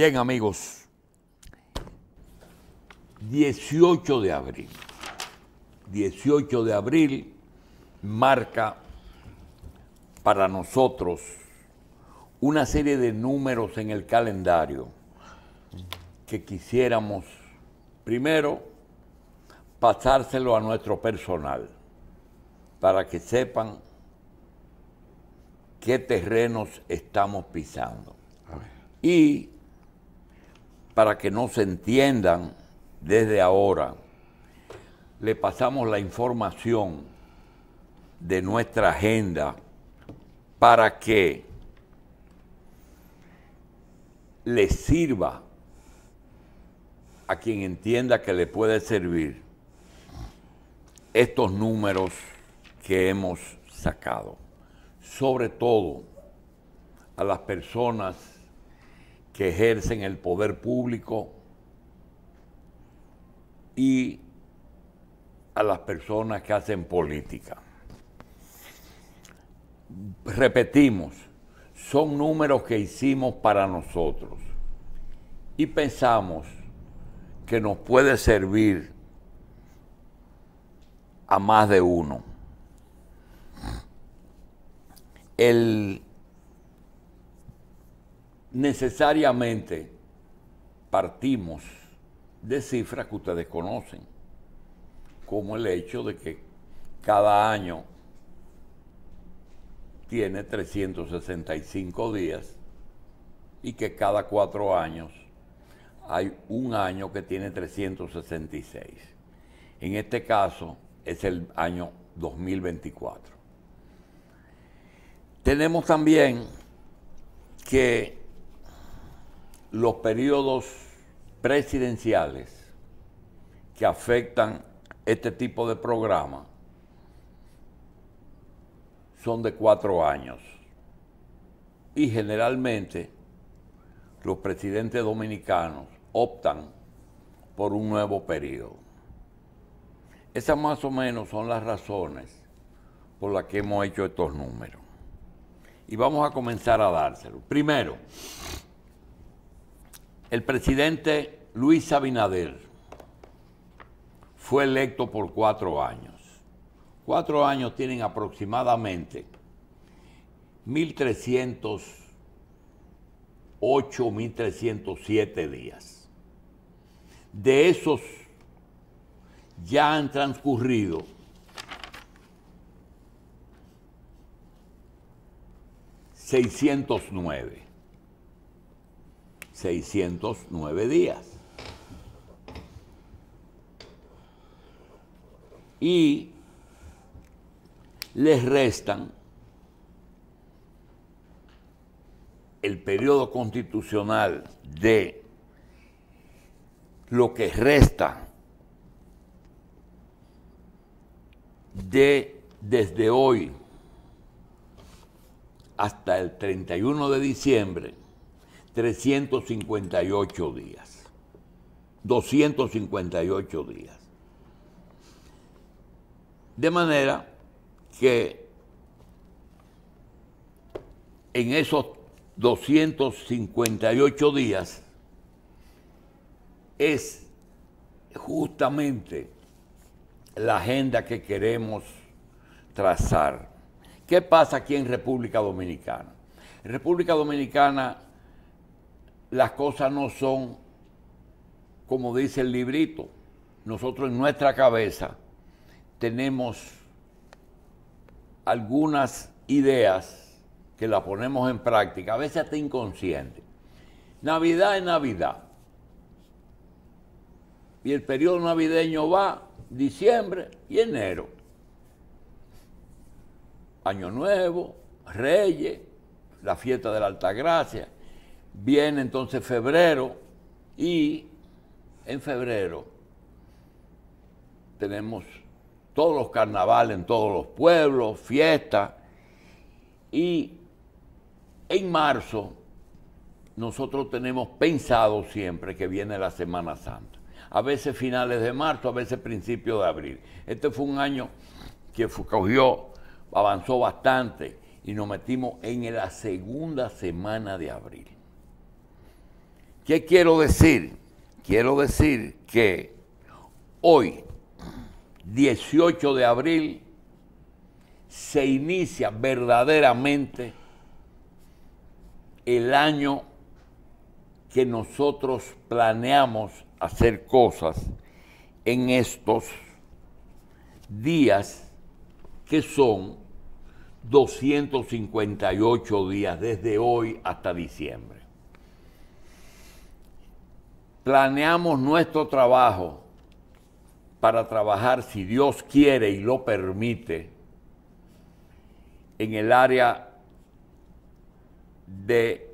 Bien, amigos. 18 de abril. 18 de abril marca para nosotros una serie de números en el calendario que quisiéramos primero pasárselo a nuestro personal para que sepan qué terrenos estamos pisando. Y para que no se entiendan desde ahora, le pasamos la información de nuestra agenda para que le sirva a quien entienda que le puede servir estos números que hemos sacado. Sobre todo a las personas que ejercen el poder público y a las personas que hacen política. Repetimos, son números que hicimos para nosotros y pensamos que nos puede servir a más de uno. El necesariamente partimos de cifras que ustedes conocen, como el hecho de que cada año tiene 365 días y que cada cuatro años hay un año que tiene 366. En este caso es el año 2024. Tenemos también que los periodos presidenciales que afectan este tipo de programa son de cuatro años. Y generalmente los presidentes dominicanos optan por un nuevo periodo. Esas más o menos son las razones por las que hemos hecho estos números. Y vamos a comenzar a dárselo. Primero, el presidente Luis Abinader fue electo por cuatro años. Cuatro años tienen aproximadamente 1.308, 1.307 días. De esos ya han transcurrido ...609... 609 días. Y les restan el periodo constitucional de lo que resta de desde hoy hasta el 31 de diciembre 358 días. 258 días. De manera que en esos 258 días es justamente la agenda que queremos trazar. ¿Qué pasa aquí en República Dominicana? República Dominicana las cosas no son como dice el librito. Nosotros en nuestra cabeza tenemos algunas ideas que las ponemos en práctica, a veces hasta inconsciente. Navidad es Navidad. Y el periodo navideño va diciembre y enero. Año Nuevo, Reyes, la fiesta de la Altagracia Viene entonces febrero y en febrero tenemos todos los carnavales en todos los pueblos, fiestas. Y en marzo nosotros tenemos pensado siempre que viene la Semana Santa. A veces finales de marzo, a veces principios de abril. Este fue un año que avanzó bastante y nos metimos en la segunda semana de abril. ¿Qué quiero decir? Quiero decir que hoy, 18 de abril, se inicia verdaderamente el año que nosotros planeamos hacer cosas en estos días que son 258 días desde hoy hasta diciembre planeamos nuestro trabajo para trabajar, si Dios quiere y lo permite, en el área de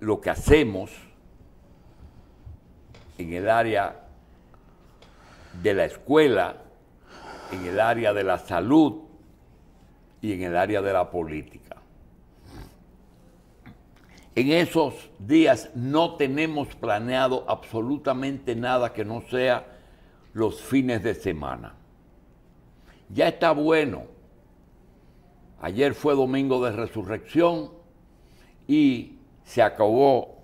lo que hacemos, en el área de la escuela, en el área de la salud y en el área de la política. En esos días no tenemos planeado absolutamente nada que no sea los fines de semana. Ya está bueno. Ayer fue domingo de resurrección y se acabó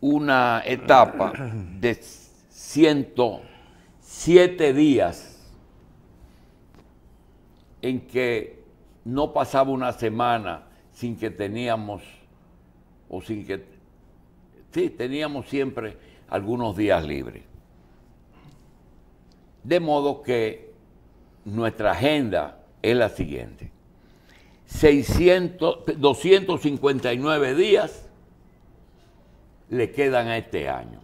una etapa de 107 días en que no pasaba una semana sin que teníamos o sin que... Sí, teníamos siempre algunos días libres. De modo que nuestra agenda es la siguiente. 600, 259 días le quedan a este año.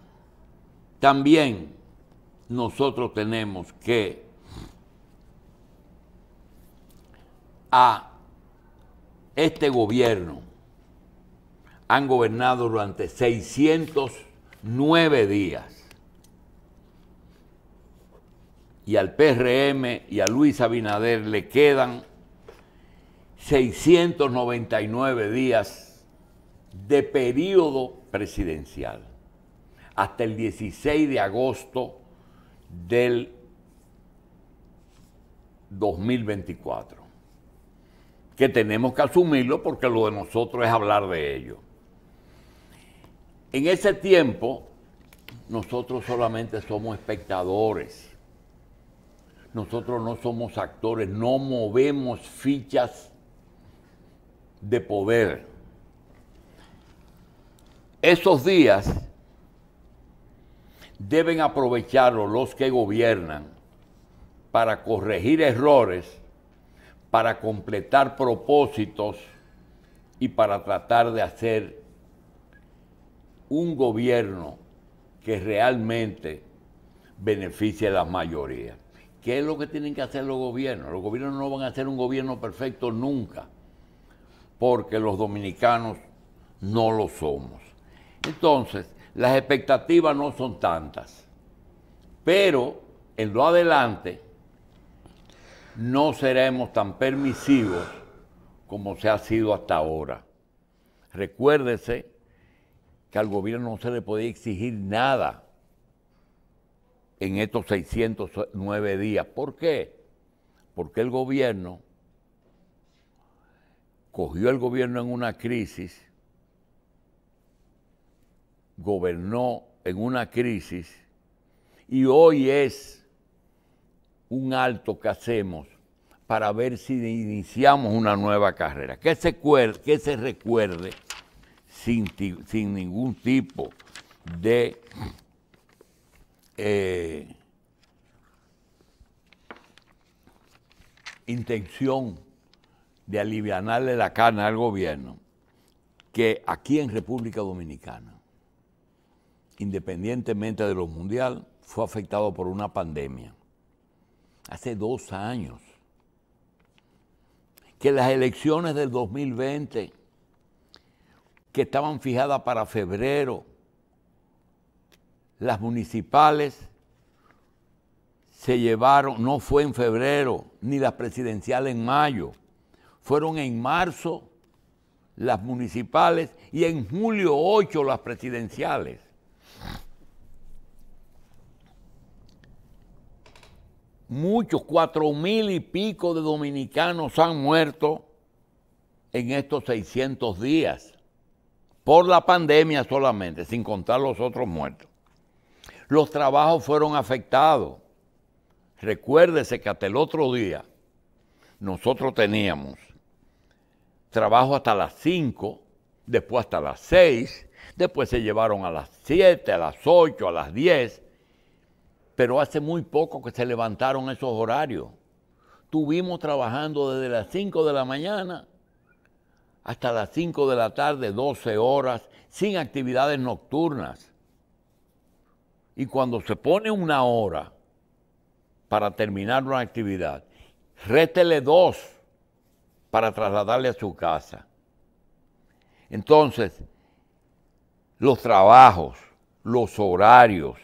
También nosotros tenemos que a este gobierno han gobernado durante 609 días. Y al PRM y a Luis Abinader le quedan 699 días de periodo presidencial, hasta el 16 de agosto del 2024, que tenemos que asumirlo porque lo de nosotros es hablar de ello. En ese tiempo, nosotros solamente somos espectadores. Nosotros no somos actores, no movemos fichas de poder. Esos días deben aprovecharlo los que gobiernan para corregir errores, para completar propósitos y para tratar de hacer un gobierno que realmente beneficie a la mayoría. ¿Qué es lo que tienen que hacer los gobiernos? Los gobiernos no van a ser un gobierno perfecto nunca, porque los dominicanos no lo somos. Entonces, las expectativas no son tantas, pero en lo adelante no seremos tan permisivos como se ha sido hasta ahora. Recuérdese que al gobierno no se le podía exigir nada en estos 609 días. ¿Por qué? Porque el gobierno cogió el gobierno en una crisis, gobernó en una crisis y hoy es un alto que hacemos para ver si iniciamos una nueva carrera. Que se, que se recuerde sin, ningún tipo de eh, intención de alivianarle la cana al gobierno que aquí en República Dominicana, independientemente de lo mundial, fue afectado por una pandemia. Hace dos años. Que las elecciones del 2020 que estaban fijadas para febrero, las municipales se llevaron, no fue en febrero, ni las presidenciales en mayo, fueron en marzo las municipales y en julio 8 las presidenciales. Muchos, cuatro mil y pico de dominicanos han muerto en estos 600 días por la pandemia solamente, sin contar los otros muertos. Los trabajos fueron afectados. Recuérdese que hasta el otro día nosotros teníamos trabajo hasta las 5, después hasta las 6, después se llevaron a las 7, a las 8, a las 10, pero hace muy poco que se levantaron esos horarios. Tuvimos trabajando desde las 5 de la mañana hasta las 5 de la tarde, 12 horas, sin actividades nocturnas. Y cuando se pone una hora para terminar una actividad, rétele dos para trasladarle a su casa. Entonces, los trabajos, los horarios,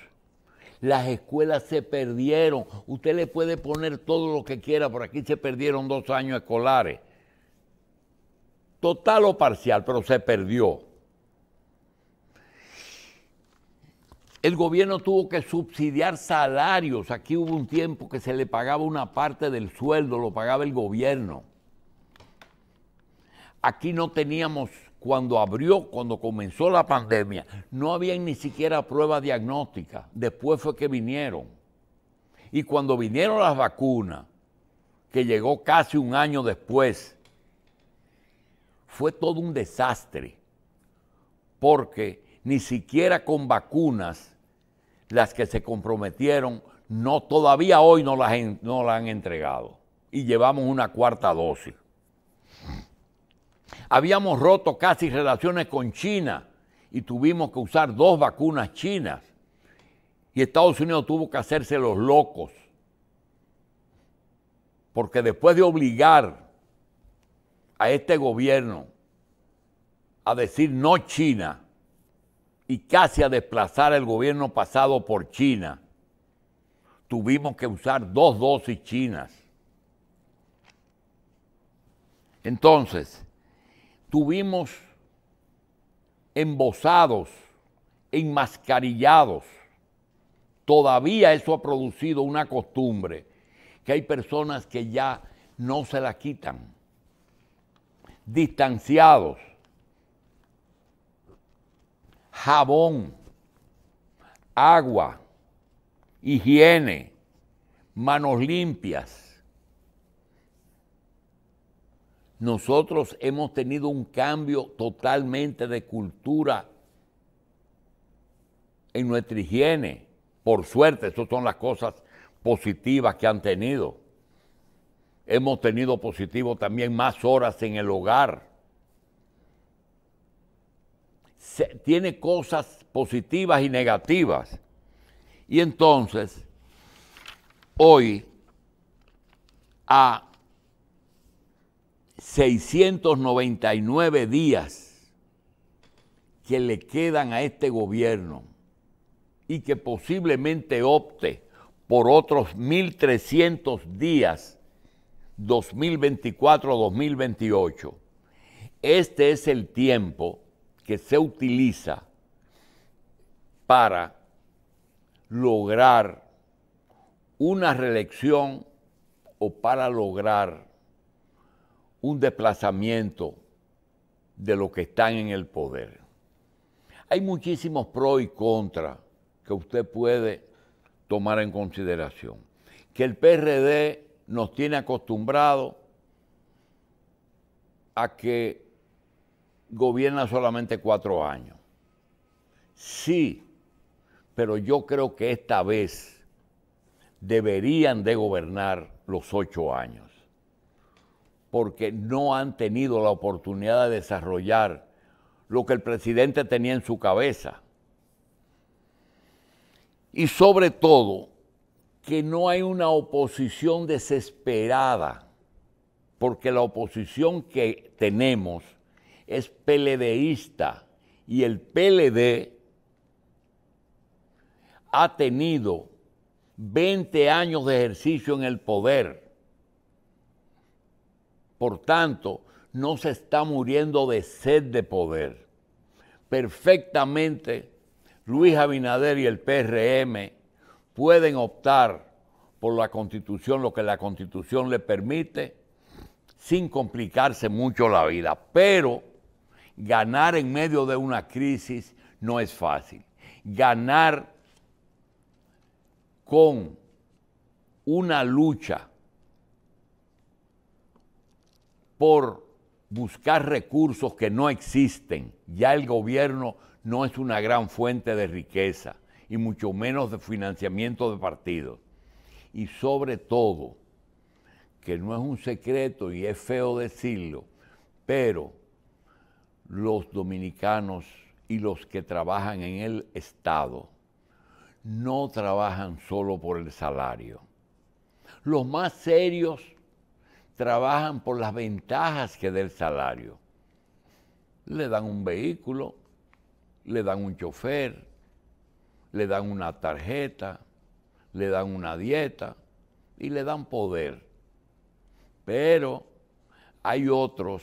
las escuelas se perdieron. Usted le puede poner todo lo que quiera, por aquí se perdieron dos años escolares total o parcial, pero se perdió. El gobierno tuvo que subsidiar salarios. Aquí hubo un tiempo que se le pagaba una parte del sueldo, lo pagaba el gobierno. Aquí no teníamos, cuando abrió, cuando comenzó la pandemia, no había ni siquiera prueba diagnóstica. Después fue que vinieron. Y cuando vinieron las vacunas, que llegó casi un año después, fue todo un desastre, porque ni siquiera con vacunas, las que se comprometieron, no todavía hoy no las, no las han entregado. Y llevamos una cuarta dosis. Habíamos roto casi relaciones con China y tuvimos que usar dos vacunas chinas. Y Estados Unidos tuvo que hacerse los locos. Porque después de obligar a este gobierno a decir no China y casi a desplazar el gobierno pasado por China, tuvimos que usar dos dosis chinas. Entonces, tuvimos embosados, enmascarillados. Todavía eso ha producido una costumbre que hay personas que ya no se la quitan distanciados, jabón, agua, higiene, manos limpias. Nosotros hemos tenido un cambio totalmente de cultura en nuestra higiene. Por suerte, esas son las cosas positivas que han tenido. Hemos tenido positivo también más horas en el hogar. tiene cosas positivas y negativas. Y entonces, hoy, a 699 días que le quedan a este gobierno y que posiblemente opte por otros 1.300 días 2024-2028. Este es el tiempo que se utiliza para lograr una reelección o para lograr un desplazamiento de los que están en el poder. Hay muchísimos pro y contra que usted puede tomar en consideración. Que el PRD nos tiene acostumbrado a que gobierna solamente cuatro años. Sí, pero yo creo que esta vez deberían de gobernar los ocho años, porque no han tenido la oportunidad de desarrollar lo que el presidente tenía en su cabeza. Y sobre todo, que no hay una oposición desesperada, porque la oposición que tenemos es peledeísta y el PLD ha tenido 20 años de ejercicio en el poder. Por tanto, no se está muriendo de sed de poder. Perfectamente, Luis Abinader y el PRM pueden optar por la constitución, lo que la constitución le permite, sin complicarse mucho la vida. Pero ganar en medio de una crisis no es fácil. Ganar con una lucha por buscar recursos que no existen. Ya el gobierno no es una gran fuente de riqueza y mucho menos de financiamiento de partidos. Y sobre todo, que no es un secreto y es feo decirlo, pero los dominicanos y los que trabajan en el Estado no trabajan solo por el salario. Los más serios trabajan por las ventajas que da el salario. Le dan un vehículo, le dan un chofer, le dan una tarjeta, le dan una dieta y le dan poder. Pero hay otros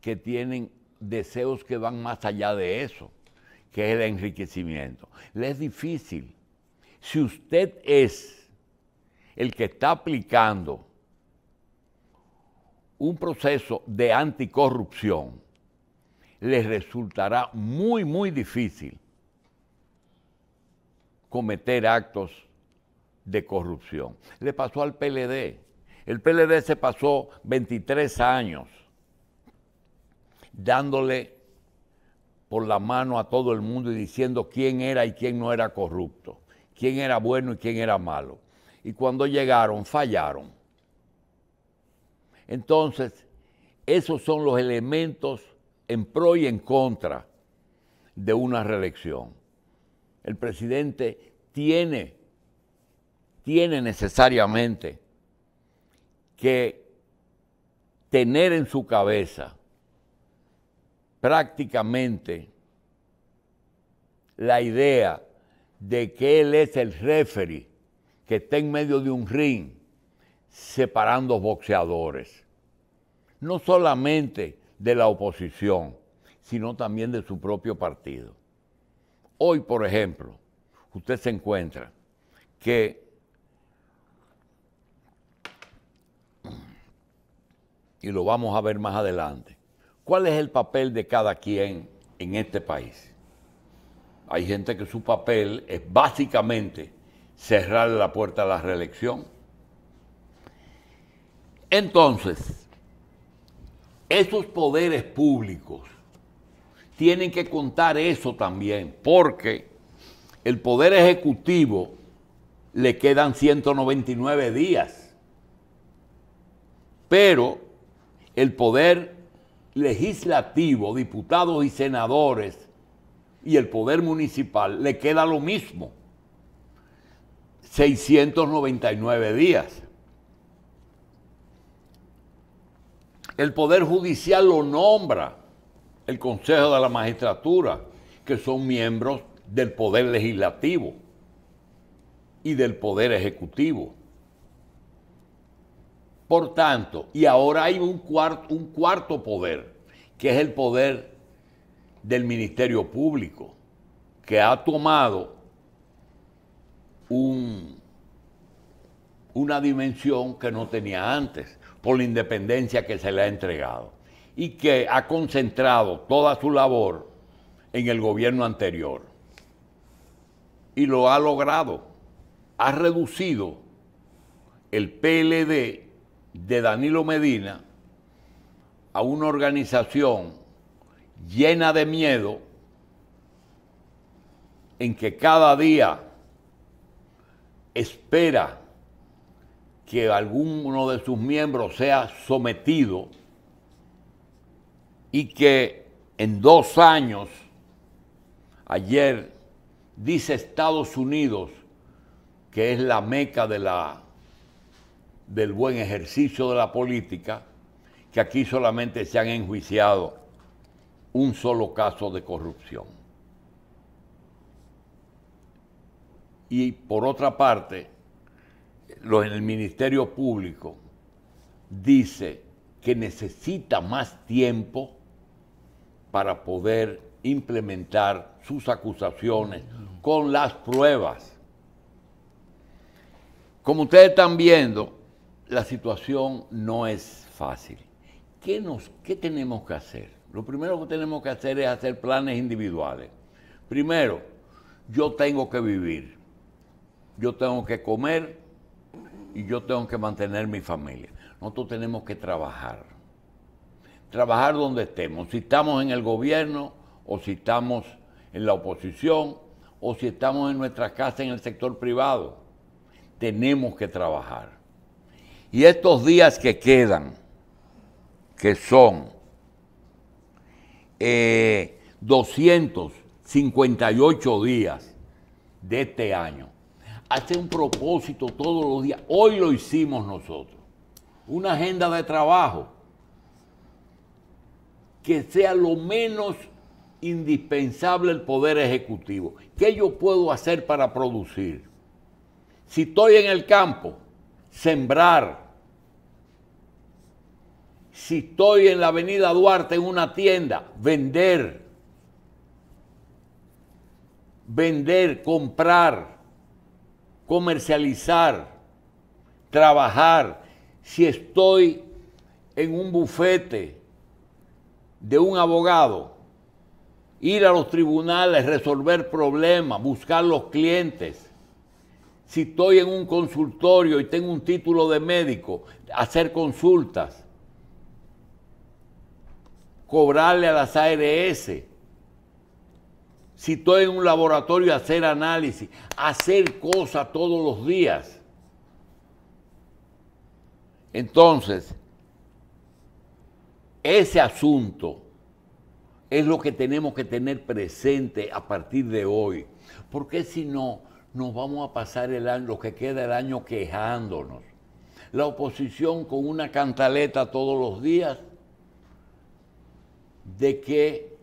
que tienen deseos que van más allá de eso, que es el enriquecimiento. Le es difícil. Si usted es el que está aplicando un proceso de anticorrupción, le resultará muy, muy difícil cometer actos de corrupción. Le pasó al PLD. El PLD se pasó 23 años dándole por la mano a todo el mundo y diciendo quién era y quién no era corrupto, quién era bueno y quién era malo. Y cuando llegaron, fallaron. Entonces, esos son los elementos en pro y en contra de una reelección el presidente tiene, tiene necesariamente que tener en su cabeza prácticamente la idea de que él es el referee que está en medio de un ring separando boxeadores, no solamente de la oposición, sino también de su propio partido. Hoy, por ejemplo, usted se encuentra que y lo vamos a ver más adelante. ¿Cuál es el papel de cada quien en este país? Hay gente que su papel es básicamente cerrar la puerta a la reelección. Entonces, esos poderes públicos tienen que contar eso también, porque el Poder Ejecutivo le quedan 199 días, pero el Poder Legislativo, diputados y senadores, y el Poder Municipal le queda lo mismo, 699 días. El Poder Judicial lo nombra el Consejo de la Magistratura, que son miembros del Poder Legislativo y del Poder Ejecutivo. Por tanto, y ahora hay un cuarto, poder, que es el poder del Ministerio Público, que ha tomado una dimensión que no tenía antes, por la independencia que se le ha entregado y que ha concentrado toda su labor en el gobierno anterior. Y lo ha logrado. Ha reducido el PLD de Danilo Medina a una organización llena de miedo en que cada día espera que alguno de sus miembros sea sometido y que en dos años, ayer dice Estados Unidos, que es la meca de la, del buen ejercicio de la política, que aquí solamente se han enjuiciado un solo caso de corrupción. Y por otra parte, en el Ministerio Público dice que necesita más tiempo para poder implementar sus acusaciones con las pruebas. Como ustedes están viendo, la situación no es fácil. ¿Qué, nos, tenemos que hacer? Lo primero que tenemos que hacer es hacer planes individuales. Primero, yo tengo que vivir, yo tengo que comer y yo tengo que mantener mi familia. Nosotros tenemos que trabajar trabajar donde estemos, si estamos en el gobierno o si estamos en la oposición o si estamos en nuestra casa en el sector privado. Tenemos que trabajar. Y estos días que quedan, que son 258 eh, días de este año, hace un propósito todos los días. Hoy lo hicimos nosotros. Una agenda de trabajo que sea lo menos indispensable el poder ejecutivo. ¿Qué yo puedo hacer para producir? Si estoy en el campo, sembrar. Si estoy en la avenida Duarte en una tienda, vender. Vender, comprar, comercializar, trabajar. Si estoy en un bufete, de un abogado, ir a los tribunales, resolver problemas, buscar los clientes. Si estoy en un consultorio y tengo un título de médico, hacer consultas, cobrarle a las ARS. Si estoy en un laboratorio, hacer análisis, hacer cosas todos los días. Entonces, ese asunto es lo que tenemos que tener presente a partir de hoy, porque si no, nos vamos a pasar el año, lo que queda el año quejándonos. La oposición con una cantaleta todos los días de que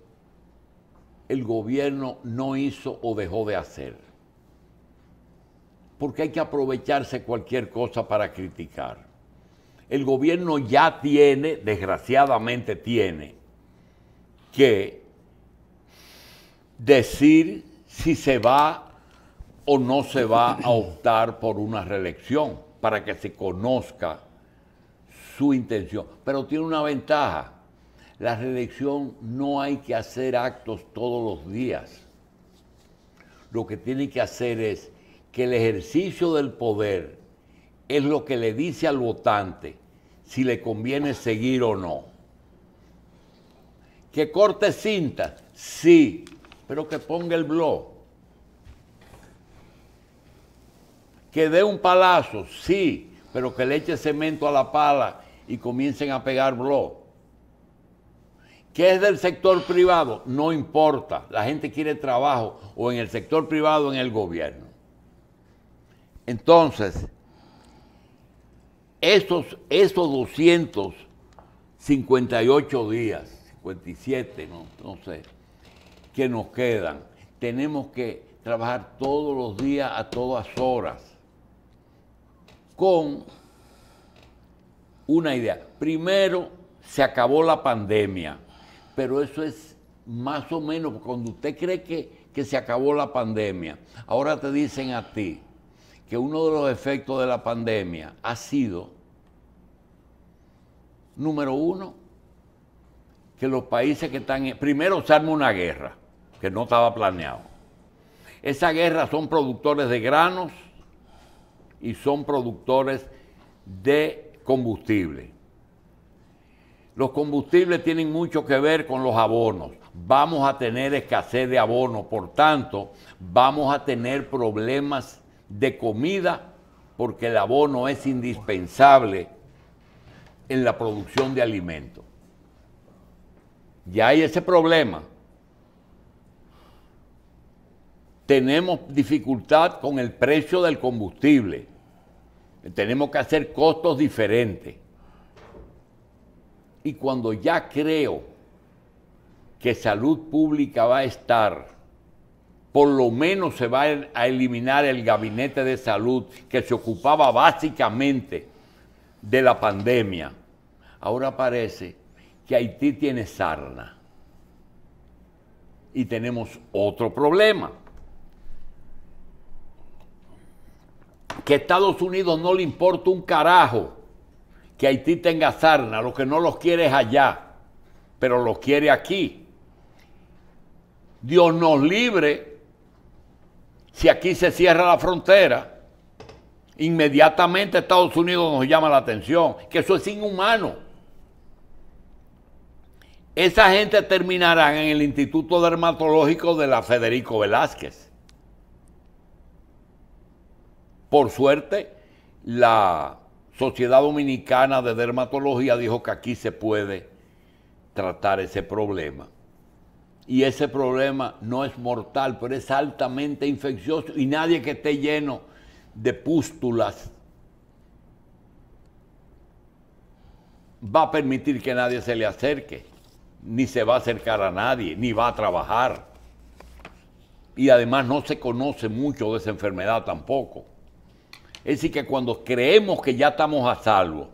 el gobierno no hizo o dejó de hacer. Porque hay que aprovecharse cualquier cosa para criticar el gobierno ya tiene, desgraciadamente tiene, que decir si se va o no se va a optar por una reelección para que se conozca su intención. Pero tiene una ventaja. La reelección no hay que hacer actos todos los días. Lo que tiene que hacer es que el ejercicio del poder es lo que le dice al votante si le conviene seguir o no. Que corte cinta, sí, pero que ponga el blog. Que dé un palazo, sí, pero que le eche cemento a la pala y comiencen a pegar blog. Que es del sector privado, no importa, la gente quiere trabajo o en el sector privado o en el gobierno. Entonces, esos, esos 258 días, 57, no, sé, que nos quedan, tenemos que trabajar todos los días a todas horas con una idea. Primero, se acabó la pandemia, pero eso es más o menos cuando usted cree que, que se acabó la pandemia. Ahora te dicen a ti que uno de los efectos de la pandemia ha sido Número uno, que los países que están... primero se arma una guerra, que no estaba planeado. Esa guerra son productores de granos y son productores de combustible. Los combustibles tienen mucho que ver con los abonos. Vamos a tener escasez de abonos, por tanto, vamos a tener problemas de comida porque el abono es indispensable en la producción de alimentos. Ya hay ese problema. Tenemos dificultad con el precio del combustible. Tenemos que hacer costos diferentes. Y cuando ya creo que salud pública va a estar, por lo menos se va a eliminar el gabinete de salud que se ocupaba básicamente de la pandemia. Ahora parece que Haití tiene sarna. Y tenemos otro problema. Que a Estados Unidos no le importa un carajo que Haití tenga sarna. Lo que no los quiere es allá, pero los quiere aquí. Dios nos libre si aquí se cierra la frontera Inmediatamente Estados Unidos nos llama la atención, que eso es inhumano. Esa gente terminará en el Instituto Dermatológico de la Federico Velázquez. Por suerte, la Sociedad Dominicana de Dermatología dijo que aquí se puede tratar ese problema. Y ese problema no es mortal, pero es altamente infeccioso y nadie que esté lleno de pústulas va a permitir que nadie se le acerque, ni se va a acercar a nadie, ni va a trabajar. Y además no se conoce mucho de esa enfermedad tampoco. Es decir, que cuando creemos que ya estamos a salvo,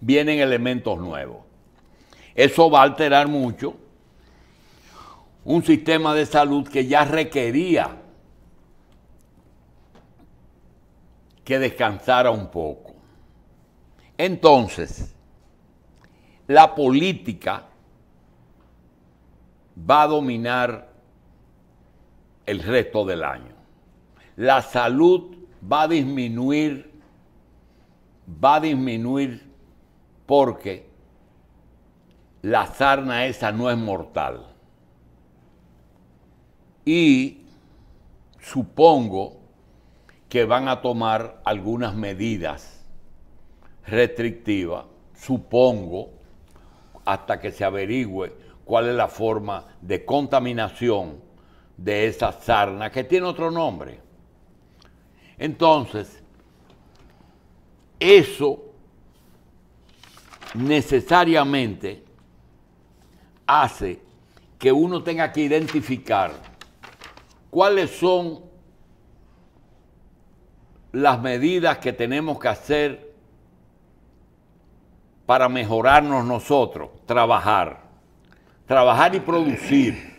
vienen elementos nuevos. Eso va a alterar mucho un sistema de salud que ya requería que descansara un poco. Entonces, la política va a dominar el resto del año. La salud va a disminuir, va a disminuir porque la sarna esa no es mortal. Y supongo que van a tomar algunas medidas restrictivas, supongo, hasta que se averigüe cuál es la forma de contaminación de esa sarna, que tiene otro nombre. Entonces, eso necesariamente hace que uno tenga que identificar cuáles son las medidas que tenemos que hacer para mejorarnos nosotros, trabajar, trabajar y producir,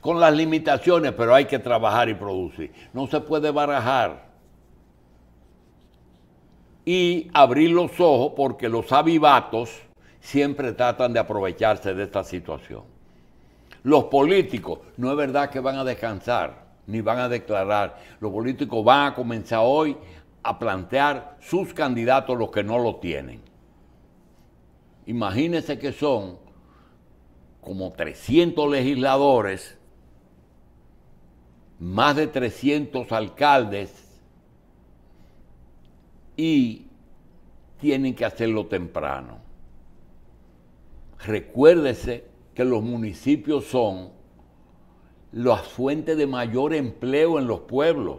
con las limitaciones, pero hay que trabajar y producir. No se puede barajar y abrir los ojos porque los avivatos siempre tratan de aprovecharse de esta situación. Los políticos, no es verdad que van a descansar ni van a declarar. Los políticos van a comenzar hoy a plantear sus candidatos los que no lo tienen. Imagínense que son como 300 legisladores, más de 300 alcaldes y tienen que hacerlo temprano. Recuérdese que los municipios son la fuente de mayor empleo en los pueblos.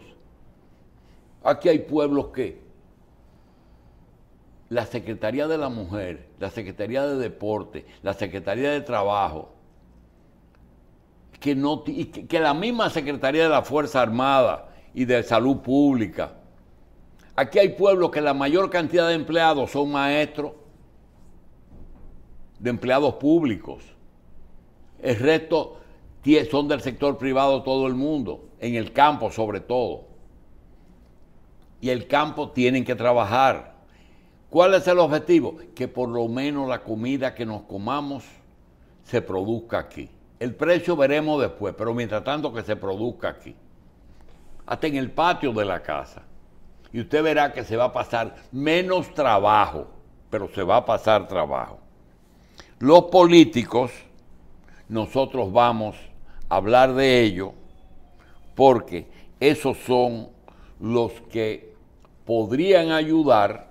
Aquí hay pueblos que la Secretaría de la Mujer, la Secretaría de Deporte, la Secretaría de Trabajo, que, no, que la misma Secretaría de la Fuerza Armada y de Salud Pública. Aquí hay pueblos que la mayor cantidad de empleados son maestros, de empleados públicos. El resto son del sector privado todo el mundo, en el campo sobre todo. Y el campo tienen que trabajar. ¿Cuál es el objetivo? Que por lo menos la comida que nos comamos se produzca aquí. El precio veremos después, pero mientras tanto que se produzca aquí. Hasta en el patio de la casa. Y usted verá que se va a pasar menos trabajo, pero se va a pasar trabajo. Los políticos, nosotros vamos hablar de ello porque esos son los que podrían ayudar,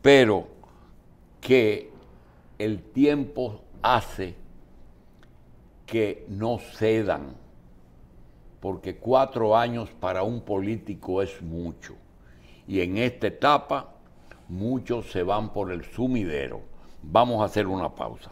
pero que el tiempo hace que no cedan, porque cuatro años para un político es mucho. Y en esta etapa muchos se van por el sumidero. Vamos a hacer una pausa.